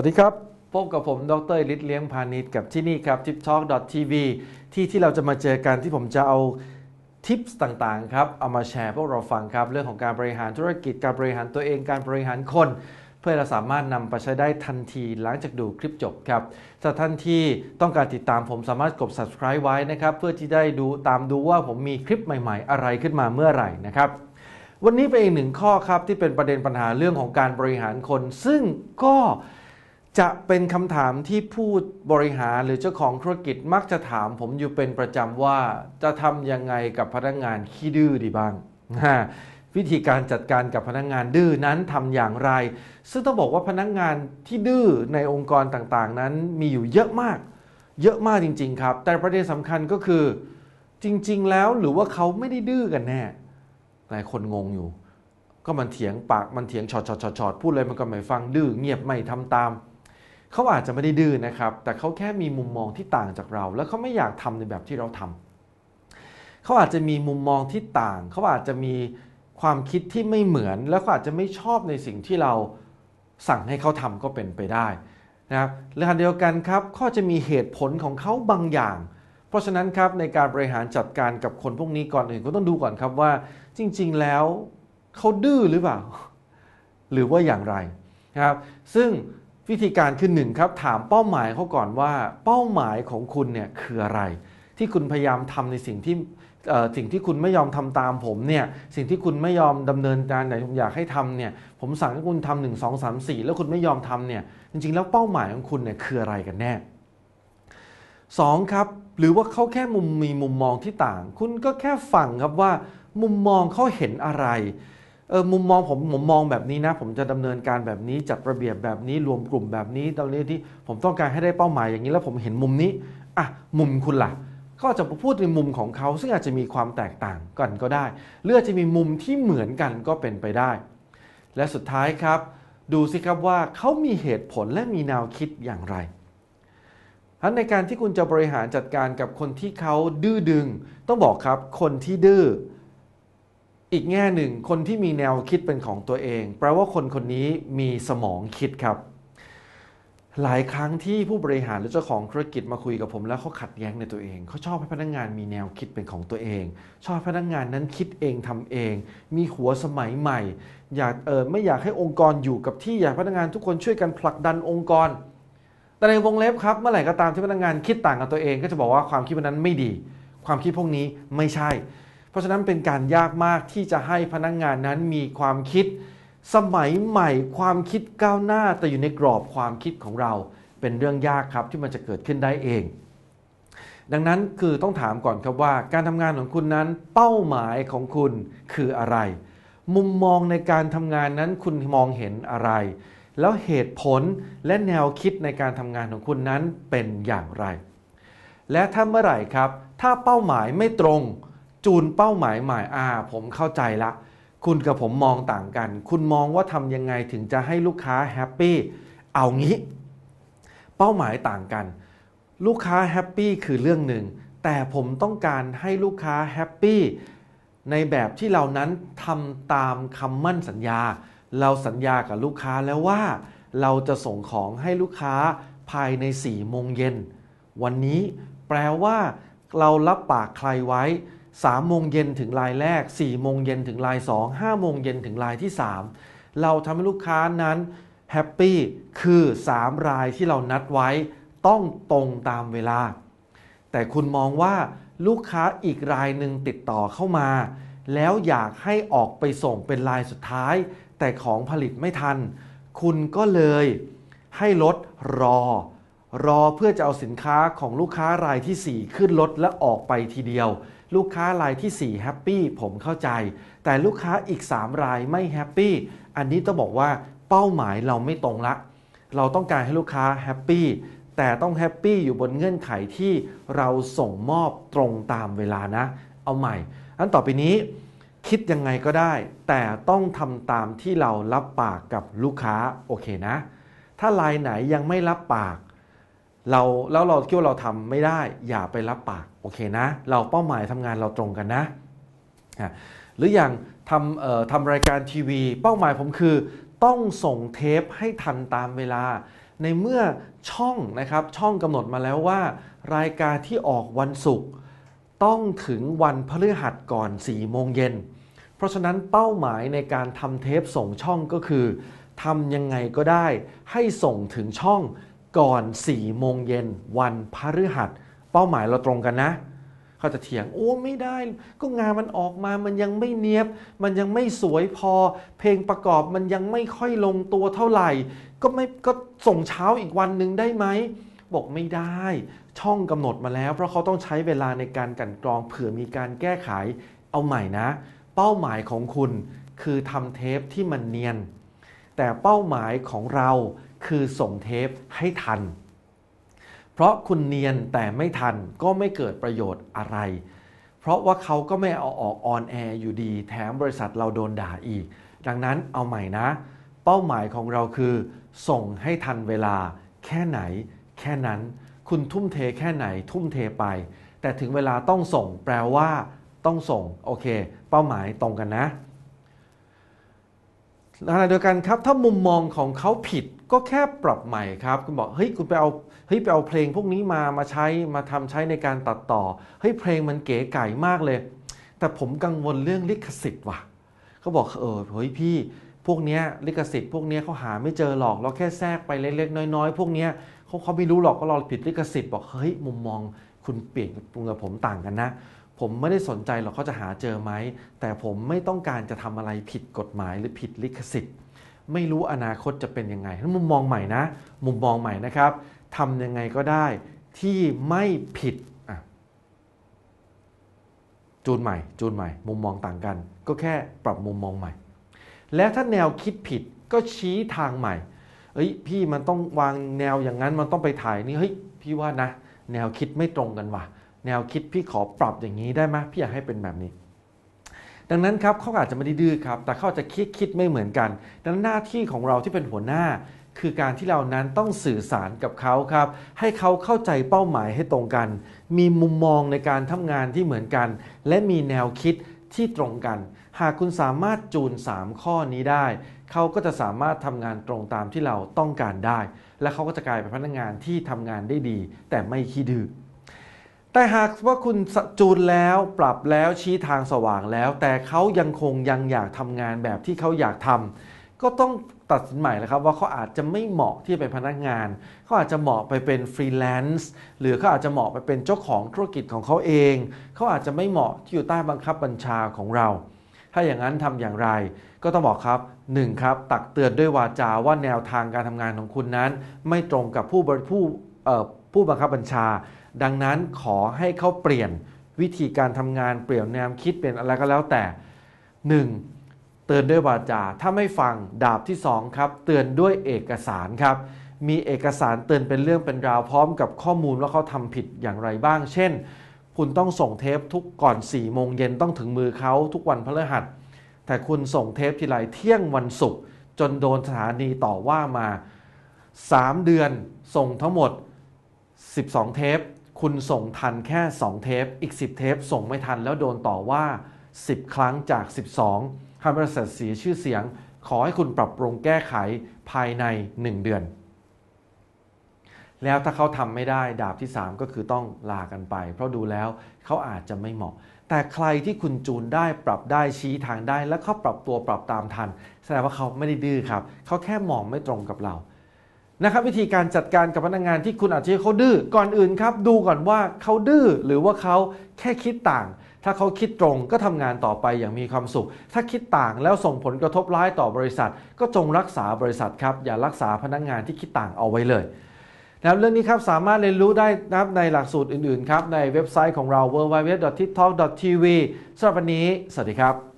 วัสดีครับ พบกับผม ดรลิศเลี้ยงพาณิชย์กับที่นี่ครับ t i p t a l k t v ที่ที่เราจะมาเจอกันที่ผมจะเอาทิปต่างๆครับ เอามาแชร์พวกเราฟังครับ เรื่องของการบริหารธุรกิจ การบริหารตัวเอง การบริหารคน เพื่อเราสามารถนำไปใช้ได้ทันทีหลังจากดูคลิปจบครับถ้าท่านที่ต้องการติดตามผมสามารถกด subscribe ไว้นะครับ เพื่อที่ได้ดูตามดูว่าผมมีคลิปใหม่ ๆ อะไรขึ้นมาเมื่อไหร่นะครับ วันนี้เป็นอีกหนึ่งข้อครับที่เป็นประเด็นปัญหาเรื่องของการบริหารคน ซึ่งก็จะเป็นคำถามที่ผู้บริหาร หรือเจ้าของธุรกิจมักจะถามผมอยู่เป็นประจำว่าจะทำยังไงกับพนักงงานขี้ดื้อดีบ้างวิธีการจัดการกับพนักงงานดื้อนั้นทำอย่างไร ซึ่งต้องบอกว่าพนักงงานที่ดื้อในองค์กรต่างๆ นั้นมีอยู่เยอะมาก เยอะมากจริง ๆ ครับ แต่ประเด็นสำคัญก็คือ จริงๆแล้วหรือว่าเขาไม่ได้ดื้อกันแน่หลายคนงงอยู่ ก็มันเถียงปากมันเถียงชอดๆอดอดพูดเลยมันก็ไม่ฟังดื้อเงียบไม่ทำตามเขาอาจจะไม่ได้ดื้อนนะครับ แต่เขาแค่มีมุมมองที่ต่างจากเรา และเขาไม่อยากทำในแบบที่เราทำ เขาอาจจะมีมุมมองที่ต่าง เขาอาจจะมีความคิดที่ไม่เหมือน และวก็อาจจะไม่ชอบในสิ่งที่เราสั่งให้เขาทำก็เป็นไปได้นะครับแลขณะเดียวกันครับข้อจะมีเหตุผลของเขาบางอย่าง เพราะฉะนั้นครับในการบริหารจัดการกับคนพวกนี้ก่อนอื่นก็ต้องดูก่อนครับว่า จริง ๆ แล้วเขาดื้อหรือเปล่า หรือว่าอย่างไรนะครับ ซึ่งวิธีการคือหนึ่งครับถามเป้าหมายเขาก่อนว่าเป้าหมายของคุณเนี่ยคืออะไร ที่คุณพยายามทำในสิ่งที่สิ่งที่คุณไม่ยอมทำตามผมเนี่ยสิ่งที่คุณไม่ยอมดำเนินการไหนผมอยากให้ทำเนี่ย ผมสั่งให้คุณทำ1 2 3 4 แล้วคุณไม่ยอมทำเนี่ยจริงๆ แล้วเป้าหมายของคุณเนี่ยคืออะไรกันแน่ 2. ครับ หรือว่าเขาแค่มุมมีมุมมองที่ต่าง คุณก็แค่ฟังครับว่ามุมมองเขาเห็นอะไรเออมุมมองผมผมมองแบบนี้นะ ผมจะดำเนินการแบบนี้จัดระเบียบแบบนี้รวมกลุ่มแบบนี้ตอนนี้ที่ ผมต้องการให้ได้เป้าหมายอย่างนี้แล้วผมเห็นมุมนี้อ่ะมุมคุณละ่ะ ก็จะพูดในมุมของเขาซึ่งอาจจะมีความแตกต่างกันก็ได้ เลือกจะมีมุมที่เหมือนกันก็เป็นไปได้ และสุดท้ายครับ ดูสิครับว่าเขามีเหตุผลและมีแนวคิดอย่างไรทันในการที่คุณจะบริหารจัดการกับคนที่เขาดื้อดึง ต้องบอกครับคนที่ดื้ออีกแง่หนึ่งคนที่มีแนวคิดเป็นของตัวเอง แปลว่าคนคนนี้มีสมองคิดครับ หลายครั้งที่ผู้บริหารหรือเจ้าของธุรกิจมาคุยกับผม แล้วเขาขัดแย้งในตัวเองเขาชอบให้พนักงงานมีแนวคิดเป็นของตัวเอง ชอบพนักงงานนั้นคิดเองทำเอง มีหัวสมัยใหม่ อยากเออไม่อยากให้องค์กรอยู่กับที่อยากพนักงงานทุกคนช่วยกันผลักดันองค์กรแต่ในวงเล็บครับเมื่อไหร่ก็ตามที่พนักงงานคิดต่างกับตัวเอง ก็จะบอกว่าความคิดนั้นไม่ดี ความคิดพวกนี้ไม่ใช่เพราะฉะนั้นเป็นการยากมากที่จะให้พนักงงานนั้นมีความคิด สมัยใหม่ความคิดก้าวหน้าแต่อยู่ในกรอบความคิดของเรา เป็นเรื่องยากครับที่มันจะเกิดขึ้นได้เอง ดังนั้นคือต้องถามก่อนครับว่าการทำงานของคุณนั้นเป้าหมายของคุณคืออะไร มุมมองในการทำงานนั้นคุณมองเห็นอะไร แล้วเหตุผลและแนวคิดในการทำงานของคุณนั้นเป็นอย่างไร และถ้าเมื่อไหร่ครับ ถ้าเป้าหมายไม่ตรงจูนเป้าหมายใหม่ อ่า ผมเข้าใจละ คุณกับผมมองต่างกัน คุณมองว่าทำยังไงถึงจะให้ลูกค้าแฮปปี้ เอางี้ เป้าหมายต่างกัน ลูกค้าแฮปปี้คือเรื่องหนึ่ง แต่ผมต้องการให้ลูกค้าแฮปปี้ในแบบที่เรานั้นทำตามคำมั่นสัญญา เราสัญญากับลูกค้าแล้วว่า เราจะส่งของให้ลูกค้าภายใน4โมงเย็น วันนี้ แปลว่าเรารับปากใครไว้3โมงเย็นถึงรายแรก4โมงเย็นถึงราย2 5โมงเย็นถึงรายที่3เราทำให้ลูกค้านั้นแฮปปี้คือ3รายที่เรานัดไว้ต้องตรงตามเวลา แต่คุณมองว่าลูกค้าอีกรายหนึ่งติดต่อเข้ามา แล้วอยากให้ออกไปส่งเป็นรายสุดท้ายแต่ของผลิตไม่ทัน คุณก็เลยให้ลดรอรอเพื่อจะเอาสินค้าของลูกค้ารายที่ 4 ขึ้นรถและออกไปทีเดียว ลูกค้ารายที่ 4 แฮปปี้ผมเข้าใจ แต่ลูกค้าอีก 3 รายไม่แฮปปี้อันนี้ต้องบอกว่าเป้าหมายเราไม่ตรงละเราต้องการให้ลูกค้าแฮปปี้แต่ต้องแฮปปี้อยู่บนเงื่อนไขที่เราส่งมอบตรงตามเวลานะ เอาใหม่อันต่อไปนี้ คิดยังไงก็ได้ แต่ต้องทำตามที่เรารับปากกับลูกค้าโอเคนะ ถ้าลายไหนยังไม่รับปากเราแล้วเราคิดว่าเราทำไม่ได้อย่าไปรับปากโอเคนะเราเป้าหมายทำงานเราตรงกันนะ หรืออย่างทำทำรายการทีวี เป้าหมายผมคือต้องส่งเทปให้ทันตามเวลา ในเมื่อช่องนะครับช่องกำหนดมาแล้วว่า รายการที่ออกวันศุกร์ต้องถึงวันพฤหัสก่อน4โมงเย็นเพราะฉะนั้นเป้าหมายในการทำเทปส่งช่องก็คือทำยังไงก็ได้ให้ส่งถึงช่องก่อน4โมงเย็น วันพฤหัสเป้าหมายเราตรงกันนะ เขาจะเถียงโอ้ไม่ได้ก็งานมันออกมามันยังไม่เนียบ มันยังไม่สวยพอ เพลงประกอบมันยังไม่ค่อยลงตัวเท่าไหร่ ก็ไม่ก็ส่งเช้าอีกวันหนึ่งได้ไหมบอก ไม่ได้ ช่องกำหนดมาแล้วเพราะเขาต้องใช้เวลาในการกันกรองเผื่อมีการแก้ไข เอาใหม่นะ เป้าหมายของคุณคือทำเทปที่มันเนียน แต่เป้าหมายของเราคือส่งเทปให้ทัน เพราะคุณเนียนแต่ไม่ทันก็ไม่เกิดประโยชน์อะไร เพราะว่าเขาก็ไม่เอาออกออนแอร์อยู่ดี แถมบริษัทเราโดนด่าอีก ดังนั้นเอาใหม่นะ เป้าหมายของเราคือ ส่งให้ทันเวลาแค่ไหน แค่นั้น คุณทุ่มเทแค่ไหน ทุ่มเทไป แต่ถึงเวลาต้องส่งแปลว่าต้องส่ง โอเค เป้าหมายตรงกันนะขณะเดียวกันครับ ถ้ามุมมองของเขาผิดก็แค่ปรับใหม่ครับคุณบอกเฮ้ยคุณไปเอาเฮ้ยไปเอาเพลงพวกนี้มามาใช้มาทำใช้ในการตัดต่อเฮ้ยเพลงมันเก๋ไก่มากเลย แต่ผมกังวลเรื่องลิขสิทธิ์ว่ะเขาบอกเออเฮ้ยพี่ พวกเนี้ยลิขสิทธิ์พวกเนี้ยเขาหาไม่เจอหรอกเราแค่แทรกไปเล็กๆน้อย ๆ พวกเนี้ยเขาเขาไม่รู้หรอกว่าเราผิดลิขสิทธิ์บอกเฮ้ยมุมมองคุณเปลี่ยนกับผมต่างกันนะผมไม่ได้สนใจหรอกเขาจะหาเจอไหม แต่ผมไม่ต้องการจะทำอะไรผิดกฎหมาย หรือผิดลิขสิทธิ์ ไม่รู้อนาคตจะเป็นยังไง้มุมมองใหม่นะมุมมองใหม่นะครับทำยังไงก็ได้ที่ไม่ผิด จูนใหม่ จูนใหม่ มุมมองต่างกัน ก็แค่ปรับมุมมองใหม่ และถ้าแนวคิดผิดก็ชี้ทางใหม่เฮ้ยพี่มันต้องวางแนวอย่างนั้นมันต้องไปถ่ายนี่เฮ้ยพี่ว่านะแนวคิดไม่ตรงกันว่ะแนวคิดพี่ขอปรับอย่างนี้ได้ไหมพี่อยากให้เป็นแบบนี้ ดังนั้นครับเขาอาจจะไม่ได้ดื้อครับ แต่เขาจะคิดคิดไม่เหมือนกัน ดังนั้นหน้าที่ของเราที่เป็นหัวหน้า คือการที่เรานั้นต้องสื่อสารกับเขาครับ ให้เขาเข้าใจเป้าหมายให้ตรงกัน มีมุมมองในการทำงานที่เหมือนกัน และมีแนวคิดที่ตรงกัน หากคุณสามารถจูน 3 ข้อนี้ได้เขาก็จะสามารถทำงานตรงตามที่เราต้องการได้ และเขาก็จะกลายเป็นพนักงงานที่ทำงานได้ดี แต่ไม่ขี้ดื้อแต่หากว่าคุณจูนแล้วปรับแล้วชี้ทางสว่างแล้ว แต่เขายังคงยังอยากทำงานแบบที่เขาอยากทำก็ต้องตัดสินใหม่แล้วครับว่าเขาอาจจะไม่เหมาะที่เป็นพนักงานเขาอาจจะเหมาะไปเป็นฟรีแลนซ์หรือเขาอาจจะเหมาะไปเป็นเจ้าของธุรกิจของเขาเองเขาอาจจะไม่เหมาะที่อยู่ใต้บังคับบัญชาของเรา ถ้าอย่างนั้นทำอย่างไรก็ต้องบอกครับ 1. ครับตักเตือนด้วยวาจาว่าแนวทางการทำงานของคุณนั้น ไม่ตรงกับผู้ผู้ผู้บังคับบัญชาดังนั้นขอให้เขาเปลี่ยนวิธีการทำงานเปลี่ยนแนวคิดเป็นอะไรก็แล้วแต่ 1. เตือนด้วยวาจาถ้าไม่ฟังดาบที่2ครับ เตือนด้วยเอกสารครับ มีเอกสารเตือนเป็นเรื่องเป็นราวพร้อมกับข้อมูลว่าเขาทำผิดอย่างไรบ้าง เช่น คุณต้องส่งเทปทุกก่อน4โมงเย็นต้องถึงมือเขาทุกวันพฤหัสแต่คุณส่งเทปทีไรเที่ยงวันศุกร์จนโดนสถานีต่อว่ามา 3 เดือนส่งทั้งหมด 12 เทปคุณส่งทันแค่ 2 เทป อีก 10 เทป ส่งไม่ทันแล้วโดนต่อว่า 10 ครั้งจาก 12ทำบริษัทเสียชื่อเสียง ขอให้คุณปรับปรุงแก้ไขภายใน 1 เดือน แล้วถ้าเขาทำไม่ได้ดาบที่ 3 ก็คือต้องลากันไป เพราะดูแล้วเขาอาจจะไม่เหมาะ แต่ใครที่คุณจูนได้ปรับได้ชี้ทางได้และเขาปรับตัวปรับตามทัน แสดงว่าเขาไม่ได้ดื้อครับเขาแค่มองไม่ตรงกับเรานะครับวิธีการจัดการกับพนักงงานที่คุณอาจจะเขาดื้อก่อนอื่นครับดูก่อนว่าเขาดื้อหรือว่าเขาแค่คิดต่าง ถ้าเขาคิดตรงก็ทำงานต่อไปอย่างมีความสุข ถ้าคิดต่างแล้วส่งผลกระทบร้ายต่อบริษัท ก็จงรักษาบริษัทครับ อย่ารักษาพนักงงานที่คิดต่างเอาไว้เลยนะรเรื่องนี้ครับสามารถเรียนรู้ได้นะครับในหลักสูตรอื่น ๆครับในเว็บไซต์ของเรา www.tiktok.tv สำหรับวันนี้สวัสดีครับ